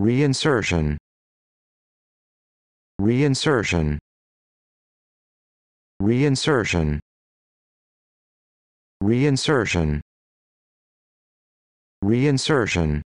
Reinsertion Reinsertion Reinsertion Reinsertion Reinsertion